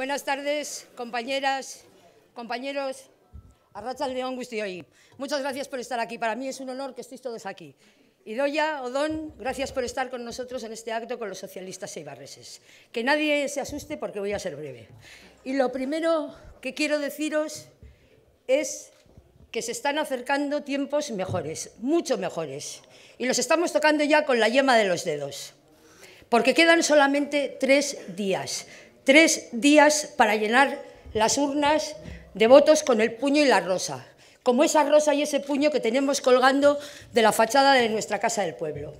Buenas tardes, compañeras, compañeros. hoy. Muchas gracias por estar aquí. Para mí es un honor que estéis todos aquí. Idoya, Odón, gracias por estar con nosotros en este acto con los socialistas eibarreses. Que nadie se asuste porque voy a ser breve. Y lo primero que quiero deciros es que se están acercando tiempos mejores, mucho mejores. Y los estamos tocando ya con la yema de los dedos. Porque quedan solamente tres días tres días para llenar las urnas de votos con el puño y la rosa, como esa rosa y ese puño que tenemos colgando de la fachada de nuestra Casa del Pueblo.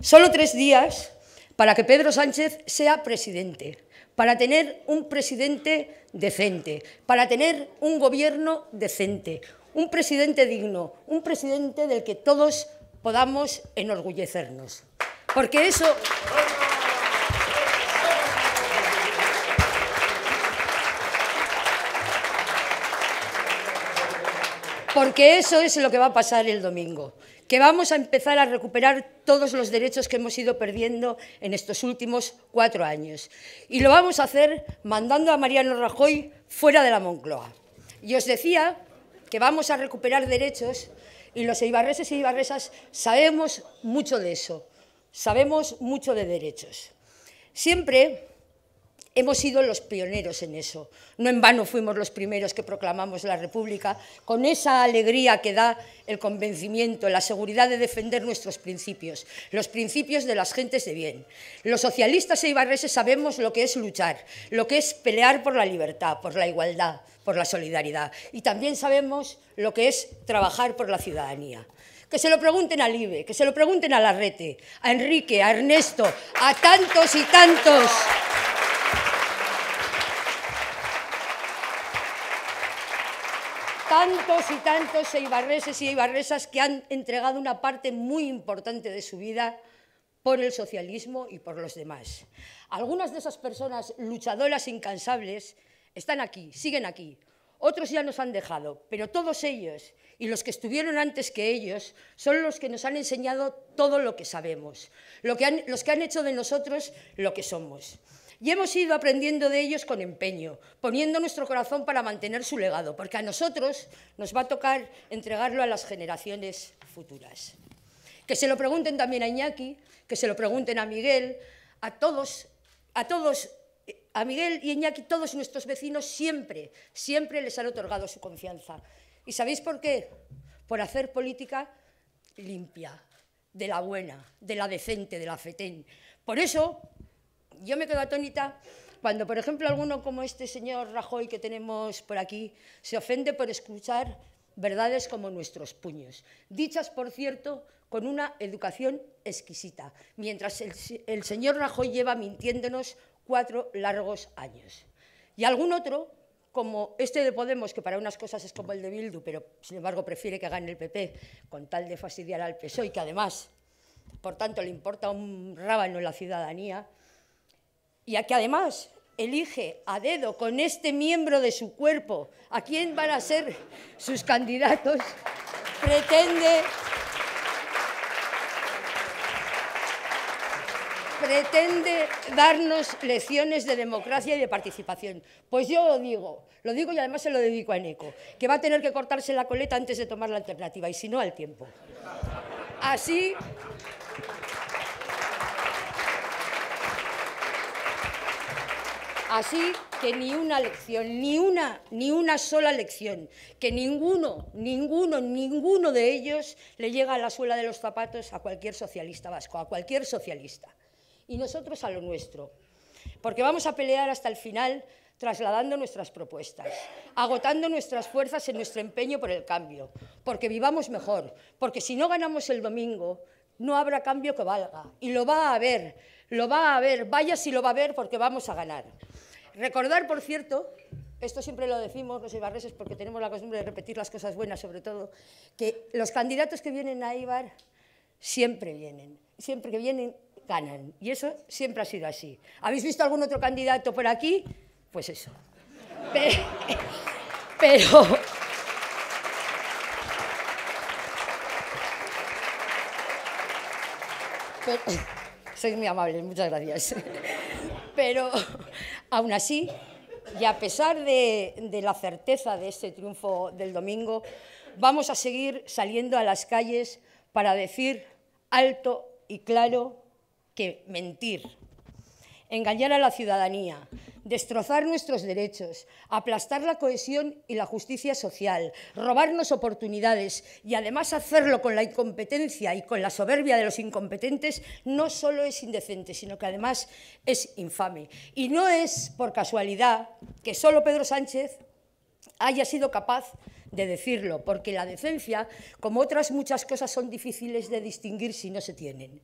Solo tres días para que Pedro Sánchez sea presidente, para tener un presidente decente, para tener un gobierno decente, un presidente digno, un presidente del que todos podamos enorgullecernos. Porque eso... porque eso es lo que va a pasar el domingo, que vamos a empezar a recuperar todos los derechos que hemos ido perdiendo en estos últimos cuatro años. Y lo vamos a hacer mandando a Mariano Rajoy fuera de la Moncloa. Y os decía que vamos a recuperar derechos y los eibarreses y e ibarresas sabemos mucho de eso, sabemos mucho de derechos. Siempre hemos sido los pioneros en eso. No en vano fuimos los primeros que proclamamos la República, con esa alegría que da el convencimiento, la seguridad de defender nuestros principios, los principios de las gentes de bien. Los socialistas e ibarreses sabemos lo que es luchar, lo que es pelear por la libertad, por la igualdad, por la solidaridad. Y también sabemos lo que es trabajar por la ciudadanía. Que se lo pregunten al IBE, que se lo pregunten a la RETE, a Enrique, a Ernesto, a tantos y tantos. tantos y tantos eibarreses y eibarresas que han entregado una parte muy importante de su vida por el socialismo y por los demás. Algunas de esas personas luchadoras incansables están aquí, siguen aquí. Otros ya nos han dejado, pero todos ellos y los que estuvieron antes que ellos son los que nos han enseñado todo lo que sabemos, lo que los que han hecho de nosotros lo que somos. Y hemos ido aprendiendo de ellos con empeño, poniendo nuestro corazón para mantener su legado, porque a nosotros nos va a tocar entregarlo a las generaciones futuras. Que se lo pregunten también a Iñaki, que se lo pregunten a Miguel, a todos, a todos, a Miguel y Iñaki, todos nuestros vecinos siempre, siempre les han otorgado su confianza. ¿Y sabéis por qué? Por hacer política limpia, de la buena, de la decente, de la fetén. Por eso yo me quedo atónita cuando, por ejemplo, alguno como este señor Rajoy que tenemos por aquí se ofende por escuchar verdades como nuestros puños, dichas, por cierto, con una educación exquisita, mientras el, señor Rajoy lleva mintiéndonos cuatro largos años. Y algún otro, como este de Podemos, que para unas cosas es como el de Bildu, pero sin embargo prefiere que gane el PP con tal de fastidiar al PSOE, que además, por tanto, le importa un rábano la ciudadanía, y a que además elige a dedo con este miembro de su cuerpo a quién van a ser sus candidatos, pretende, pretende darnos lecciones de democracia y de participación. Pues yo lo digo, lo digo y además se lo dedico a Eneco, que va a tener que cortarse la coleta antes de tomar la alternativa y si no al tiempo. Así Así que ni una lección, ni una, ni una sola lección, que ninguno, ninguno, ninguno de ellos le llega a la suela de los zapatos a cualquier socialista vasco, a cualquier socialista. Y nosotros a lo nuestro, porque vamos a pelear hasta el final trasladando nuestras propuestas, agotando nuestras fuerzas en nuestro empeño por el cambio, porque vivamos mejor, porque si no ganamos el domingo, no habrá cambio que valga, y lo va a haber, lo va a haber, vaya si lo va a haber, porque vamos a ganar. Recordar, por cierto, esto siempre lo decimos los ibarreses porque tenemos la costumbre de repetir las cosas buenas sobre todo, que los candidatos que vienen a Ibar siempre vienen, siempre que vienen ganan. Y eso siempre ha sido así. ¿Habéis visto algún otro candidato por aquí? Pues eso. Pero... sois muy amables, muchas gracias. Pero, Aún así, y a pesar de, de, la certeza de este triunfo del domingo, vamos a seguir saliendo a las calles para decir alto y claro que mentir, engañar a la ciudadanía, destrozar nuestros derechos, aplastar la cohesión y la justicia social, robarnos oportunidades y además hacerlo con la incompetencia y con la soberbia de los incompetentes no solo es indecente, sino que además es infame. Y no es por casualidad que solo Pedro Sánchez haya sido capaz de decirlo, porque la decencia, como otras muchas cosas, son difíciles de distinguir si no se tienen.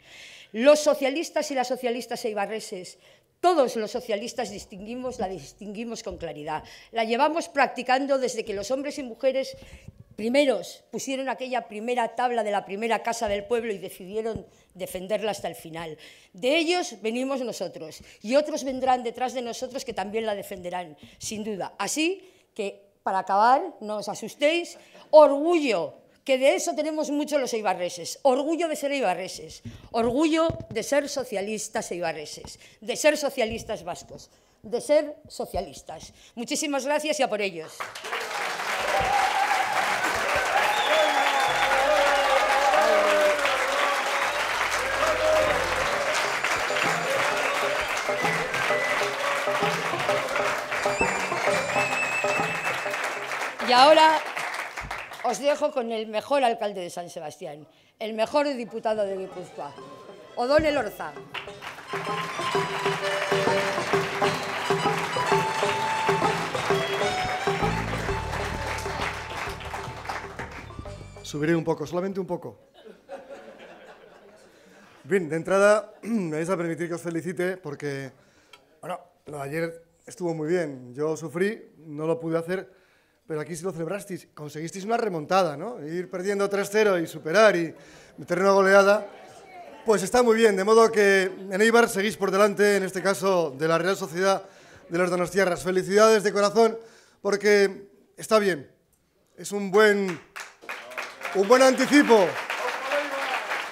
Los socialistas y las socialistas eibarreses todos los socialistas distinguimos, la distinguimos con claridad. La llevamos practicando desde que los hombres y mujeres primeros pusieron aquella primera tabla de la primera casa del pueblo y decidieron defenderla hasta el final. De ellos venimos nosotros y otros vendrán detrás de nosotros que también la defenderán, sin duda. Así que, para acabar, no os asustéis, orgullo que de eso tenemos mucho los eibarreses. Orgullo de ser eibarreses, orgullo de ser socialistas eibarreses, de ser socialistas vascos, de ser socialistas. Muchísimas gracias y a por ellos. Y ahora os dejo con el mejor alcalde de San Sebastián, el mejor diputado de Guipúzcoa, Odón Orza. Subiré un poco, solamente un poco. Bien, de entrada me vais a permitir que os felicite porque, bueno, ayer estuvo muy bien. Yo sufrí, no lo pude hacer, pero aquí sí lo celebrasteis, conseguisteis una remontada, ¿no? Ir perdiendo 3-0 y superar y meter una goleada, pues está muy bien, de modo que en Eibar seguís por delante, en este caso de la Real Sociedad de las Donostierras. Felicidades de corazón, porque está bien, es un buen, un buen anticipo.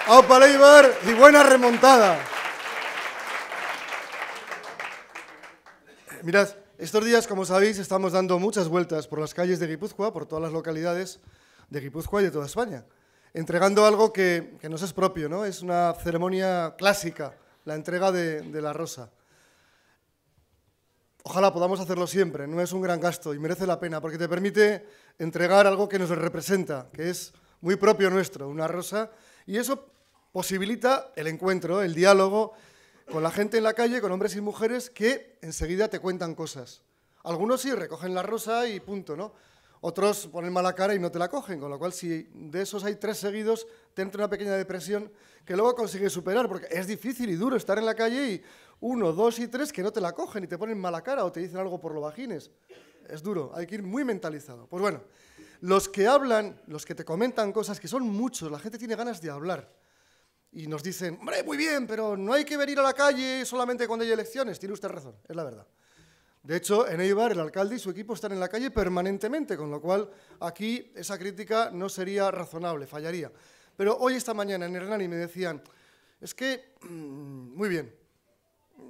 ¡Aupa Leibar y buena remontada! Eh, mirad, estos días, como sabéis, estamos dando muchas vueltas por las calles de Guipúzcoa, por todas las localidades de Guipúzcoa y de toda España, entregando algo que, que nos es propio, ¿no? Es una ceremonia clásica, la entrega de, de la rosa. Ojalá podamos hacerlo siempre, no es un gran gasto y merece la pena porque te permite entregar algo que nos representa, que es muy propio nuestro, una rosa, y eso posibilita el encuentro, el diálogo con la gente en la calle, con hombres y mujeres que enseguida te cuentan cosas. Algunos sí recogen la rosa y punto, ¿no? Otros ponen mala cara y no te la cogen, con lo cual si de esos hay tres seguidos, te entra una pequeña depresión que luego consigues superar, porque es difícil y duro estar en la calle y uno, dos y tres que no te la cogen y te ponen mala cara o te dicen algo por lo vagines. Es duro, hay que ir muy mentalizado. Pues bueno, los que hablan, los que te comentan cosas, que son muchos, la gente tiene ganas de hablar y nos dicen, hombre, muy bien, pero no hay que venir a la calle solamente cuando hay elecciones. Tiene usted razón, es la verdad. De hecho, en Eibar el alcalde y su equipo están en la calle permanentemente, con lo cual aquí esa crítica no sería razonable, fallaría. Pero hoy esta mañana en Hernani me decían, es que, mm, muy bien,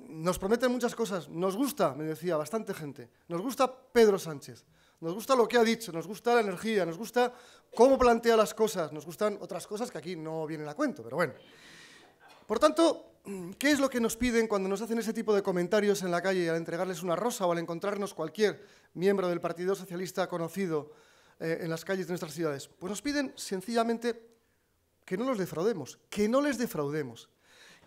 nos prometen muchas cosas, nos gusta, me decía bastante gente, nos gusta Pedro Sánchez, nos gusta lo que ha dicho, nos gusta la energía, nos gusta cómo plantea las cosas, nos gustan otras cosas que aquí no vienen a cuento, pero bueno. Por tanto, ¿qué es lo que nos piden cuando nos hacen ese tipo de comentarios en la calle al entregarles una rosa o al encontrarnos cualquier miembro del Partido Socialista conocido eh, en las calles de nuestras ciudades? Pues nos piden sencillamente que no los defraudemos, que no les defraudemos,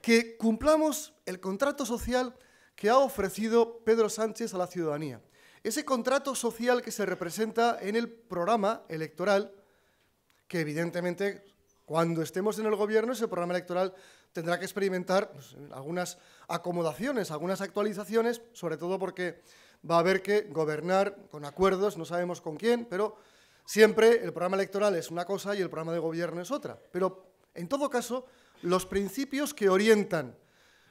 que cumplamos el contrato social que ha ofrecido Pedro Sánchez a la ciudadanía ese contrato social que se representa en el programa electoral, que evidentemente cuando estemos en el gobierno ese programa electoral tendrá que experimentar pues, algunas acomodaciones, algunas actualizaciones, sobre todo porque va a haber que gobernar con acuerdos, no sabemos con quién, pero siempre el programa electoral es una cosa y el programa de gobierno es otra. Pero, en todo caso, los principios que orientan,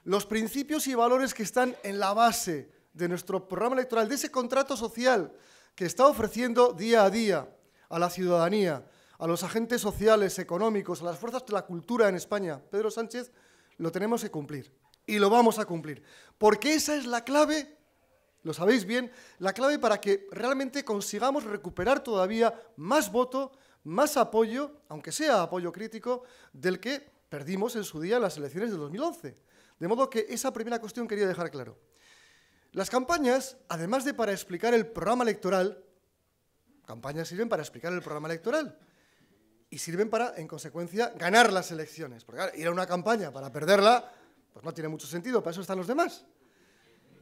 los principios y valores que están en la base de nuestro programa electoral, de ese contrato social que está ofreciendo día a día a la ciudadanía, a los agentes sociales, económicos, a las fuerzas de la cultura en España, Pedro Sánchez, lo tenemos que cumplir. Y lo vamos a cumplir. Porque esa es la clave, lo sabéis bien, la clave para que realmente consigamos recuperar todavía más voto, más apoyo, aunque sea apoyo crítico, del que perdimos en su día en las elecciones de 2011. De modo que esa primera cuestión quería dejar claro. Las campañas, además de para explicar el programa electoral, campañas sirven para explicar el programa electoral y sirven para, en consecuencia, ganar las elecciones. Porque ir a una campaña para perderla, pues no tiene mucho sentido, para eso están los demás.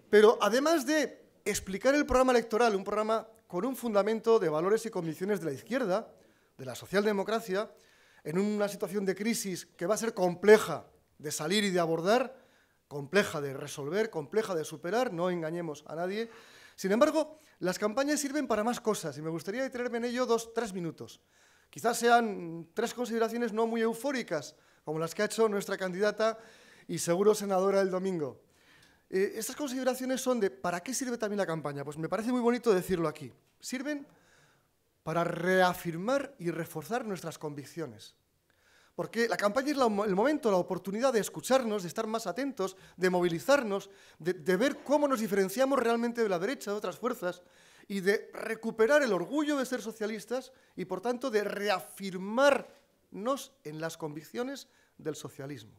Pero además de explicar el programa electoral, un programa con un fundamento de valores y convicciones de la izquierda, de la socialdemocracia, en una situación de crisis que va a ser compleja de salir y de abordar, compleja de resolver, compleja de superar, no engañemos a nadie. Sin embargo, las campañas sirven para más cosas y me gustaría detenerme en ello dos, tres minutos. Quizás sean tres consideraciones no muy eufóricas, como las que ha hecho nuestra candidata y seguro senadora el domingo. Eh, estas consideraciones son de ¿para qué sirve también la campaña? Pues me parece muy bonito decirlo aquí. Sirven para reafirmar y reforzar nuestras convicciones. Porque la campaña es el momento, la oportunidad de escucharnos, de estar más atentos, de movilizarnos, de ver cómo nos diferenciamos realmente de la derecha, de otras fuerzas, y de recuperar el orgullo de ser socialistas y, por tanto, de reafirmarnos en las convicciones del socialismo.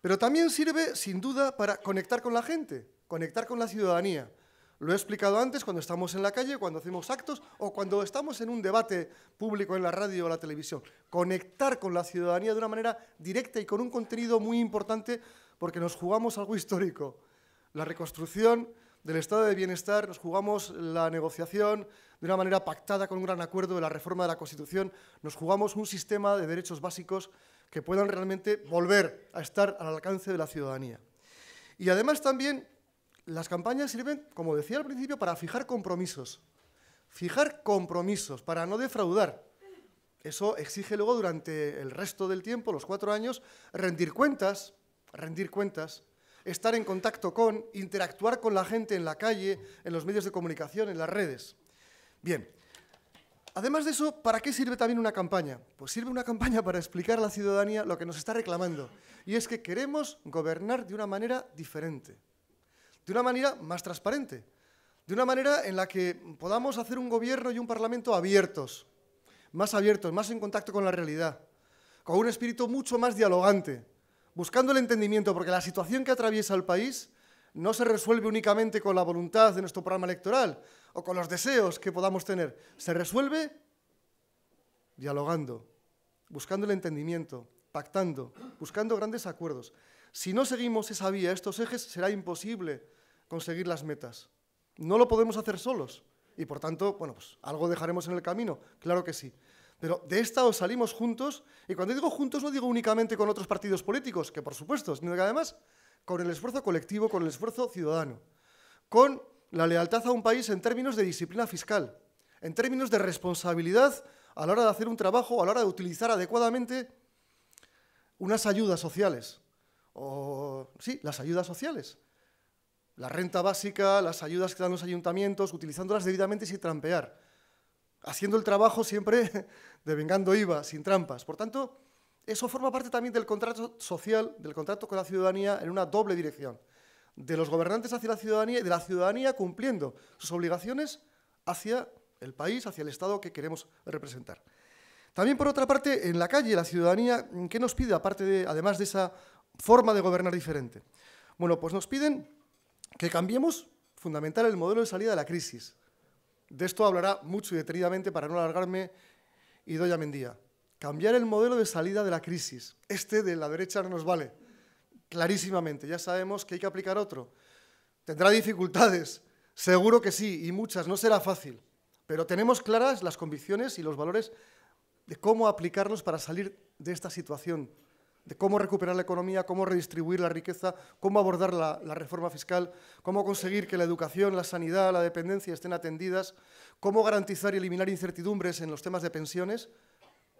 Pero también sirve, sin duda, para conectar con la gente, conectar con la ciudadanía, lo he explicado antes cuando estamos en la calle, cuando hacemos actos o cuando estamos en un debate público en la radio o la televisión. Conectar con la ciudadanía de una manera directa y con un contenido muy importante porque nos jugamos algo histórico. La reconstrucción del estado de bienestar, nos jugamos la negociación de una manera pactada con un gran acuerdo de la reforma de la Constitución, nos jugamos un sistema de derechos básicos que puedan realmente volver a estar al alcance de la ciudadanía. Y además también las campañas sirven, como decía al principio, para fijar compromisos. Fijar compromisos, para no defraudar. Eso exige luego durante el resto del tiempo, los cuatro años, rendir cuentas, rendir cuentas, estar en contacto con, interactuar con la gente en la calle, en los medios de comunicación, en las redes. Bien, además de eso, ¿para qué sirve también una campaña? Pues sirve una campaña para explicar a la ciudadanía lo que nos está reclamando, y es que queremos gobernar de una manera diferente de una manera más transparente, de una manera en la que podamos hacer un gobierno y un parlamento abiertos, más abiertos, más en contacto con la realidad, con un espíritu mucho más dialogante, buscando el entendimiento, porque la situación que atraviesa el país no se resuelve únicamente con la voluntad de nuestro programa electoral o con los deseos que podamos tener, se resuelve dialogando, buscando el entendimiento, pactando, buscando grandes acuerdos. Si no seguimos esa vía, estos ejes, será imposible conseguir las metas. No lo podemos hacer solos y por tanto, bueno, pues algo dejaremos en el camino, claro que sí. Pero de esta os salimos juntos, y cuando digo juntos no digo únicamente con otros partidos políticos, que por supuesto, sino que además con el esfuerzo colectivo, con el esfuerzo ciudadano, con la lealtad a un país en términos de disciplina fiscal, en términos de responsabilidad a la hora de hacer un trabajo, a la hora de utilizar adecuadamente unas ayudas sociales. O, sí, las ayudas sociales la renta básica, las ayudas que dan los ayuntamientos, utilizándolas debidamente sin trampear, haciendo el trabajo siempre devengando IVA, sin trampas. Por tanto, eso forma parte también del contrato social, del contrato con la ciudadanía en una doble dirección, de los gobernantes hacia la ciudadanía y de la ciudadanía cumpliendo sus obligaciones hacia el país, hacia el Estado que queremos representar. También, por otra parte, en la calle, la ciudadanía, ¿qué nos pide, aparte de, además de esa forma de gobernar diferente? Bueno, pues nos piden que cambiemos fundamental el modelo de salida de la crisis. De esto hablará mucho y detenidamente para no alargarme y doy a Mendía. Cambiar el modelo de salida de la crisis. Este de la derecha no nos vale, clarísimamente. Ya sabemos que hay que aplicar otro. Tendrá dificultades, seguro que sí, y muchas, no será fácil. Pero tenemos claras las convicciones y los valores de cómo aplicarlos para salir de esta situación de cómo recuperar la economía, cómo redistribuir la riqueza, cómo abordar la, reforma fiscal, cómo conseguir que la educación, la sanidad, la dependencia estén atendidas, cómo garantizar y eliminar incertidumbres en los temas de pensiones,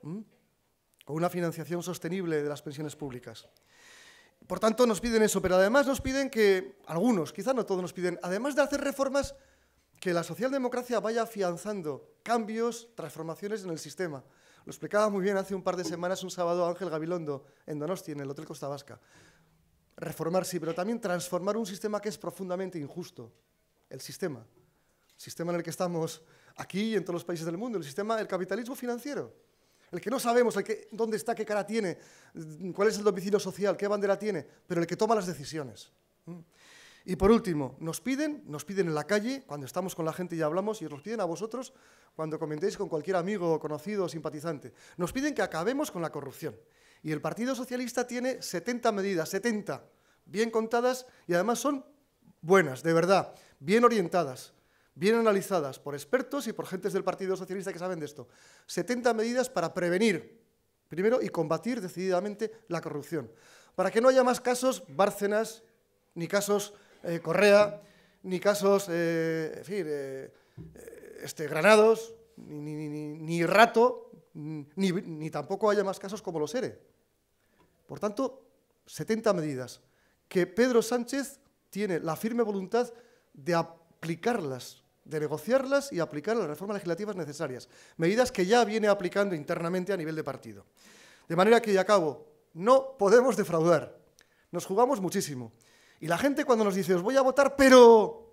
o una financiación sostenible de las pensiones públicas. Por tanto, nos piden eso, pero además nos piden que, algunos, quizá no todos nos piden, además de hacer reformas, que la socialdemocracia vaya afianzando cambios, transformaciones en el sistema. Lo explicaba muy bien hace un par de semanas, un sábado, Ángel Gabilondo, en Donosti, en el Hotel Costa Vasca. Reformar sí, pero también transformar un sistema que es profundamente injusto. El sistema. sistema en el que estamos aquí y en todos los países del mundo. El sistema del capitalismo financiero. El que no sabemos que, dónde está, qué cara tiene, cuál es el domicilio social, qué bandera tiene, pero el que toma las decisiones. Y por último, nos piden, nos piden en la calle, cuando estamos con la gente y hablamos, y nos piden a vosotros cuando comentéis con cualquier amigo, conocido o simpatizante, nos piden que acabemos con la corrupción. Y el Partido Socialista tiene 70 medidas, 70, bien contadas y además son buenas, de verdad, bien orientadas, bien analizadas por expertos y por gentes del Partido Socialista que saben de esto. 70 medidas para prevenir, primero, y combatir decididamente la corrupción. Para que no haya más casos Bárcenas ni casos eh, Correa, ni casos, eh, en fin, eh, este, Granados, ni, Rato, ni, tampoco haya más casos como los ERE. Por tanto, 70 medidas que Pedro Sánchez tiene la firme voluntad de aplicarlas, de negociarlas y aplicar las reformas legislativas necesarias. Medidas que ya viene aplicando internamente a nivel de partido. De manera que, y acabo, no podemos defraudar. Nos jugamos muchísimo. Y la gente cuando nos dice, os voy a votar, pero...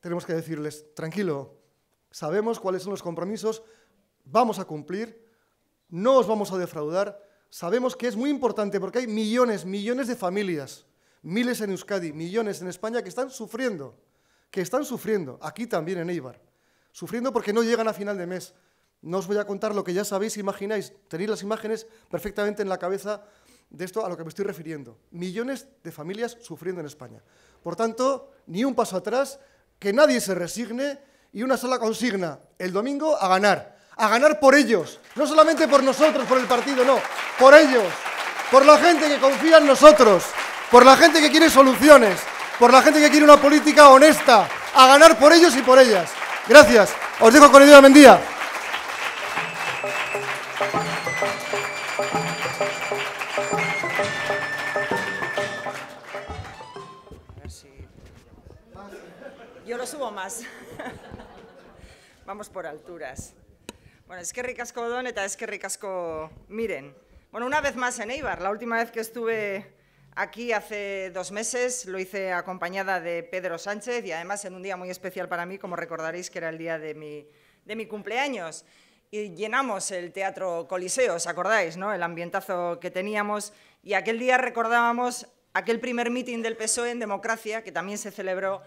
Tenemos que decirles, tranquilo, sabemos cuáles son los compromisos, vamos a cumplir, no os vamos a defraudar, sabemos que es muy importante porque hay millones, millones de familias, miles en Euskadi, millones en España que están sufriendo, que están sufriendo, aquí también en Eibar, sufriendo porque no llegan a final de mes. No os voy a contar lo que ya sabéis, imagináis, tenéis las imágenes perfectamente en la cabeza de esto a lo que me estoy refiriendo. Millones de familias sufriendo en España. Por tanto, ni un paso atrás, que nadie se resigne y una sola consigna, el domingo a ganar. A ganar por ellos, no solamente por nosotros, por el partido, no, por ellos, por la gente que confía en nosotros, por la gente que quiere soluciones, por la gente que quiere una política honesta, a ganar por ellos y por ellas. Gracias. Os dejo con el día subo más. Vamos por alturas. Bueno, es que ricasco Doneta, es que ricasco miren. Bueno, una vez más en Eibar. La última vez que estuve aquí hace dos meses lo hice acompañada de Pedro Sánchez y además en un día muy especial para mí, como recordaréis que era el día de mi, de mi cumpleaños. Y llenamos el Teatro Coliseo, ¿os acordáis? No? El ambientazo que teníamos. Y aquel día recordábamos aquel primer mitin del PSOE en democracia que también se celebró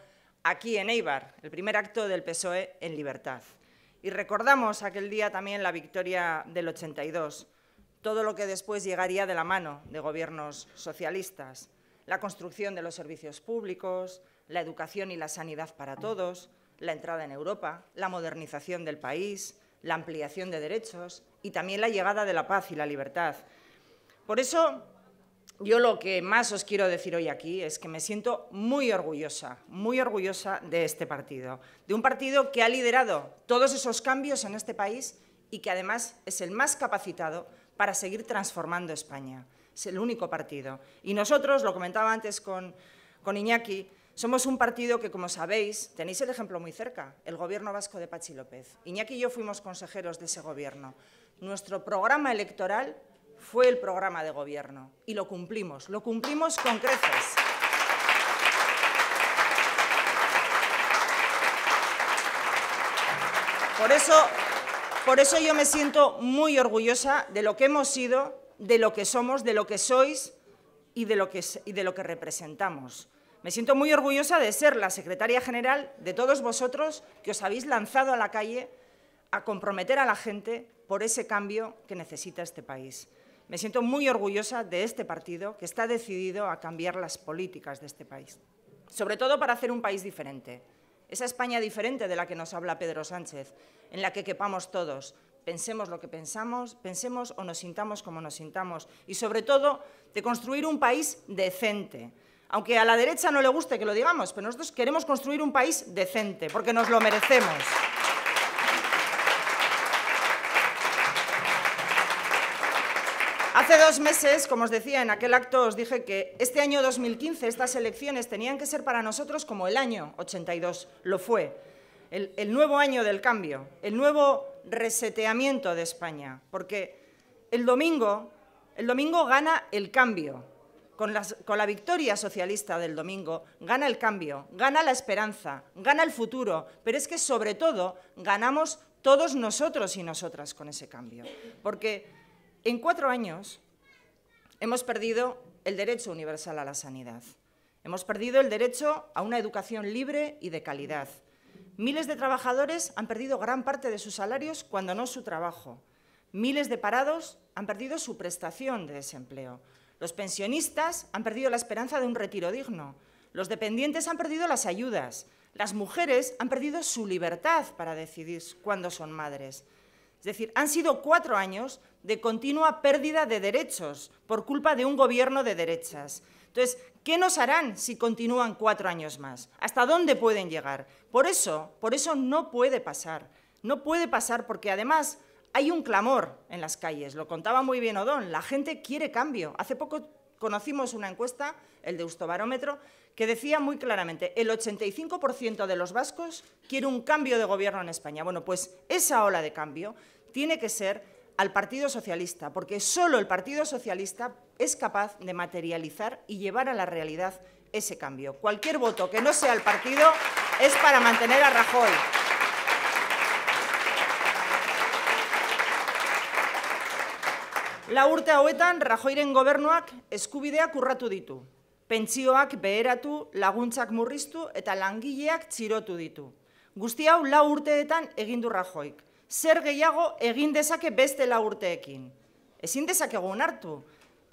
aquí en Eibar, el primer acto del PSOE en libertad. Y recordamos aquel día también la victoria del 82, todo lo que después llegaría de la mano de gobiernos socialistas, la construcción de los servicios públicos, la educación y la sanidad para todos, la entrada en Europa, la modernización del país, la ampliación de derechos y también la llegada de la paz y la libertad. Por eso yo lo que más os quiero decir hoy aquí es que me siento muy orgullosa, muy orgullosa de este partido, de un partido que ha liderado todos esos cambios en este país y que además es el más capacitado para seguir transformando España. Es el único partido. Y nosotros, lo comentaba antes con, con Iñaki, somos un partido que, como sabéis, tenéis el ejemplo muy cerca, el Gobierno Vasco de Pachi López. Iñaki y yo fuimos consejeros de ese Gobierno. Nuestro programa electoral fue el programa de gobierno y lo cumplimos, lo cumplimos con creces. Por eso, yo me siento muy orgullosa de lo que hemos sido, de lo que somos, de lo que sois y de lo que, y de lo que representamos. Me siento muy orgullosa de ser la secretaria general de todos vosotros que os habéis lanzado a la calle a comprometer a la gente por ese cambio que necesita este país. Me siento muy orgullosa de este partido que está decidido a cambiar las políticas de este país, sobre todo para hacer un país diferente. Esa España diferente de la que nos habla Pedro Sánchez, en la que quepamos todos, pensemos lo que pensamos, pensemos o nos sintamos como nos sintamos y sobre todo de construir un país decente. Aunque a la derecha no le guste que lo digamos, pero nosotros queremos construir un país decente porque nos lo merecemos. Hace dos meses, como os decía en aquel acto, os dije que este año 2015 estas elecciones tenían que ser para nosotros como el año 82 lo fue. El, nuevo año del cambio, el nuevo reseteamiento de España, porque el domingo, el domingo gana el cambio, con, con, la victoria socialista del domingo, gana el cambio, gana la esperanza, gana el futuro, pero es que sobre todo ganamos todos nosotros y nosotras con ese cambio. Porque en cuatro años hemos perdido el derecho universal a la sanidad. Hemos perdido el derecho a una educación libre y de calidad. Miles de trabajadores han perdido gran parte de sus salarios cuando no su trabajo. Miles de parados han perdido su prestación de desempleo. Los pensionistas han perdido la esperanza de un retiro digno. Los dependientes han perdido las ayudas. Las mujeres han perdido su libertad para decidir cuándo son madres. Es decir, han sido cuatro años de continua pérdida de derechos por culpa de un gobierno de derechas. Entonces, ¿qué nos harán si continúan cuatro años más? ¿Hasta dónde pueden llegar? Por eso, por eso no puede pasar. No puede pasar porque además hay un clamor en las calles. Lo contaba muy bien Odón. La gente quiere cambio. Hace poco conocimos una encuesta, el de Ustobarómetro, que decía muy claramente, el 85% de los vascos quiere un cambio de gobierno en España. Bueno, pues esa ola de cambio tiene que ser al Partido Socialista, porque solo el Partido Socialista es capaz de materializar y llevar a la realidad ese cambio. Cualquier voto que no sea el partido es para mantener a Rajoy. La urte hauetan Rajoyren gobernuak eskubideak urratu ditu. Pentsioak beheratu, laguntzak murriztu eta langileak txirotu ditu. Guzti hau urte urteetan egin du zer gehiago egin dezake beste laurteekin. Ezin dezakegu onartu,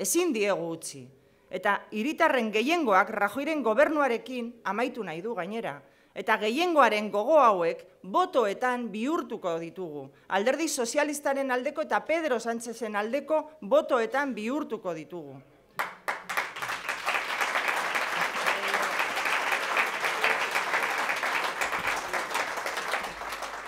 ezin diegu utzi. Eta hiritarren gehiengoak Rajoiren gobernuarekin amaitu nahi du gainera. Eta gehiengoaren gogo hauek botoetan bihurtuko ditugu. Alderdi sozialistaren aldeko eta Pedro Sánchezen aldeko botoetan bihurtuko ditugu.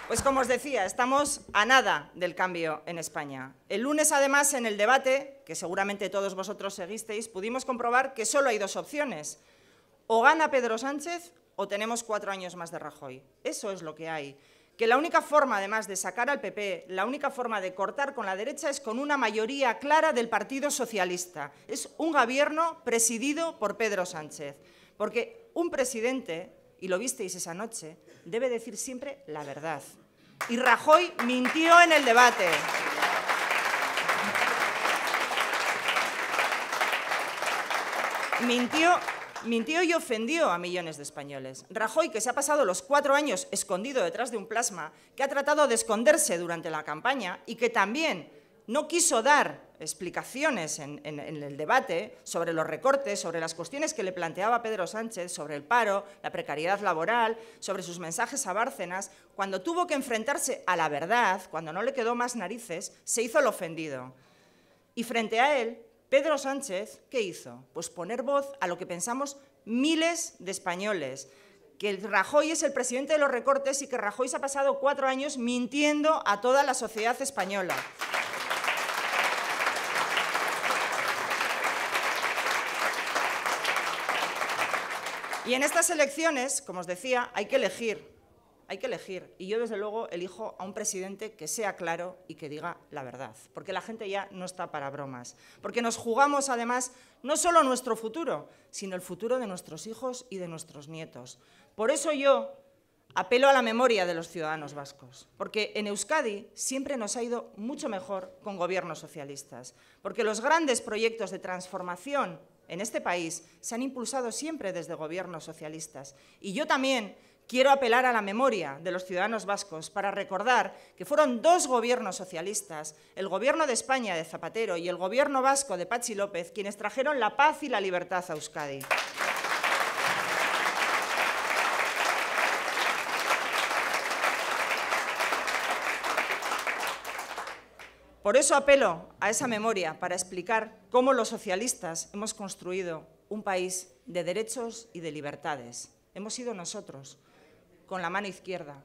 Pues como os decía, estamos a nada del cambio en España. El lunes, además, en el debate, que seguramente todos vosotros seguisteis, pudimos comprobar que solo hay dos opciones. O gana Pedro Sánchez o tenemos cuatro años más de Rajoy. Eso es lo que hay. Que la única forma, además, de sacar al PP, la única forma de cortar con la derecha es con una mayoría clara del Partido Socialista. Es un gobierno presidido por Pedro Sánchez. Porque un presidente y lo visteis esa noche, debe decir siempre la verdad. Y Rajoy mintió en el debate. Mintió, mintió y ofendió a millones de españoles. Rajoy, que se ha pasado los cuatro años escondido detrás de un plasma, que ha tratado de esconderse durante la campaña y que también no quiso dar explicaciones en, el debate sobre los recortes, sobre las cuestiones que le planteaba Pedro Sánchez, sobre el paro, la precariedad laboral, sobre sus mensajes a Bárcenas, cuando tuvo que enfrentarse a la verdad, cuando no le quedó más narices, se hizo el ofendido. Y frente a él, Pedro Sánchez, ¿qué hizo? Pues poner voz a lo que pensamos miles de españoles, que Rajoy es el presidente de los recortes y que Rajoy se ha pasado cuatro años mintiendo a toda la sociedad española. Y en estas elecciones, como os decía, hay que elegir, hay que elegir. Y yo, desde luego, elijo a un presidente que sea claro y que diga la verdad, porque la gente ya no está para bromas, porque nos jugamos, además, no solo nuestro futuro, sino el futuro de nuestros hijos y de nuestros nietos. Por eso yo apelo a la memoria de los ciudadanos vascos, porque en Euskadi siempre nos ha ido mucho mejor con gobiernos socialistas, porque los grandes proyectos de transformación en este país se han impulsado siempre desde gobiernos socialistas. Y yo también quiero apelar a la memoria de los ciudadanos vascos para recordar que fueron dos gobiernos socialistas, el gobierno de España de Zapatero y el gobierno vasco de Pachi López, quienes trajeron la paz y la libertad a Euskadi. Por eso apelo a esa memoria para explicar cómo los socialistas hemos construido un país de derechos y de libertades. Hemos sido nosotros, con la mano izquierda.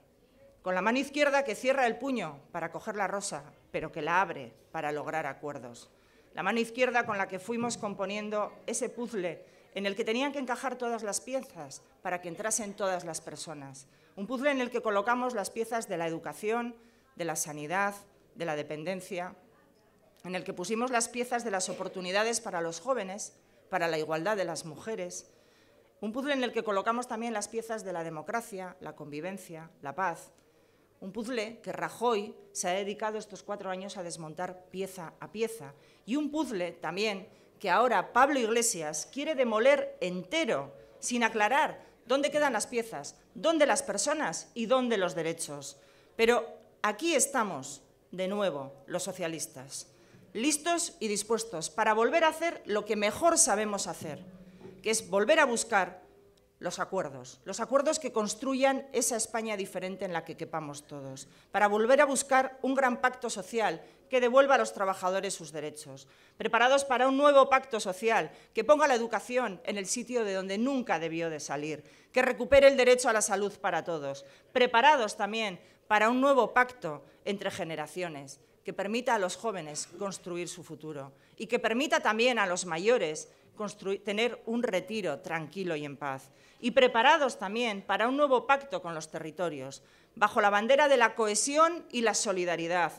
Con la mano izquierda que cierra el puño para coger la rosa, pero que la abre para lograr acuerdos. La mano izquierda con la que fuimos componiendo ese puzzle en el que tenían que encajar todas las piezas para que entrasen todas las personas. Un puzzle en el que colocamos las piezas de la educación, de la sanidad, de la dependencia, en el que pusimos las piezas de las oportunidades para los jóvenes, para la igualdad de las mujeres, un puzzle en el que colocamos también las piezas de la democracia, la convivencia, la paz, un puzzle que Rajoy se ha dedicado estos cuatro años a desmontar pieza a pieza, y un puzzle también que ahora Pablo Iglesias quiere demoler entero, sin aclarar dónde quedan las piezas, dónde las personas y dónde los derechos. Pero aquí estamos, de nuevo, los socialistas. Listos y dispuestos para volver a hacer lo que mejor sabemos hacer, que es volver a buscar los acuerdos, los acuerdos que construyan esa España diferente en la que quepamos todos, para volver a buscar un gran pacto social que devuelva a los trabajadores sus derechos, preparados para un nuevo pacto social que ponga la educación en el sitio de donde nunca debió de salir, que recupere el derecho a la salud para todos, preparados también para un nuevo pacto entre generaciones que permita a los jóvenes construir su futuro y que permita también a los mayores tener un retiro tranquilo y en paz. Y preparados también para un nuevo pacto con los territorios, bajo la bandera de la cohesión y la solidaridad.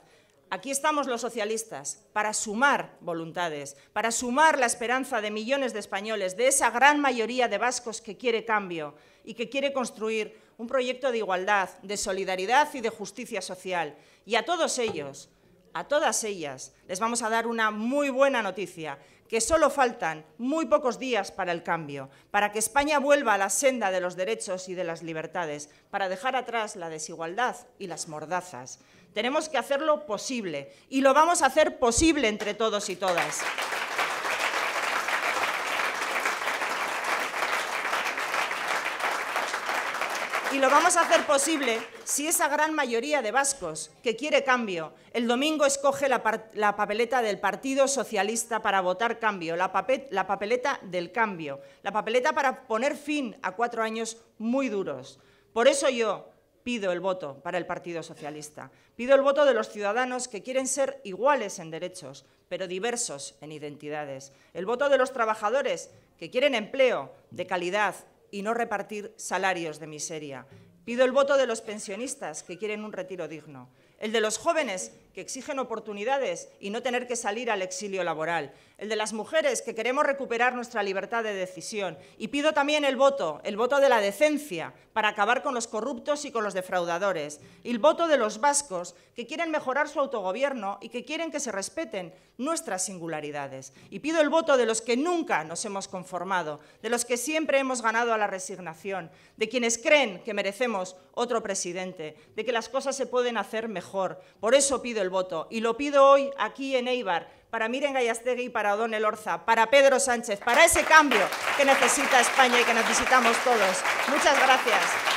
Aquí estamos los socialistas para sumar voluntades, para sumar la esperanza de millones de españoles, de esa gran mayoría de vascos que quiere cambio y que quiere construir un proyecto de igualdad, de solidaridad y de justicia social. Y a todos ellos, a todas ellas, les vamos a dar una muy buena noticia, que solo faltan muy pocos días para el cambio, para que España vuelva a la senda de los derechos y de las libertades, para dejar atrás la desigualdad y las mordazas. Tenemos que hacerlo posible y lo vamos a hacer posible entre todos y todas. Y lo vamos a hacer posible si esa gran mayoría de vascos que quiere cambio el domingo escoge la, papeleta del Partido Socialista para votar cambio, la, la papeleta del cambio, la papeleta para poner fin a cuatro años muy duros. Por eso yo pido el voto para el Partido Socialista. Pido el voto de los ciudadanos que quieren ser iguales en derechos, pero diversos en identidades. El voto de los trabajadores que quieren empleo de calidad y no repartir salarios de miseria. Pido el voto de los pensionistas que quieren un retiro digno, el de los jóvenes que exigen oportunidades y no tener que salir al exilio laboral. El de las mujeres, que queremos recuperar nuestra libertad de decisión. Y pido también el voto, el voto de la decencia, para acabar con los corruptos y con los defraudadores. Y el voto de los vascos, que quieren mejorar su autogobierno y que quieren que se respeten nuestras singularidades. Y pido el voto de los que nunca nos hemos conformado, de los que siempre hemos ganado a la resignación, de quienes creen que merecemos otro presidente, de que las cosas se pueden hacer mejor. Por eso pido el voto. Y lo pido hoy aquí en Eibar, para Miren Gallastegui para Don Elorza, para Pedro Sánchez, para ese cambio que necesita España y que necesitamos todos. Muchas gracias.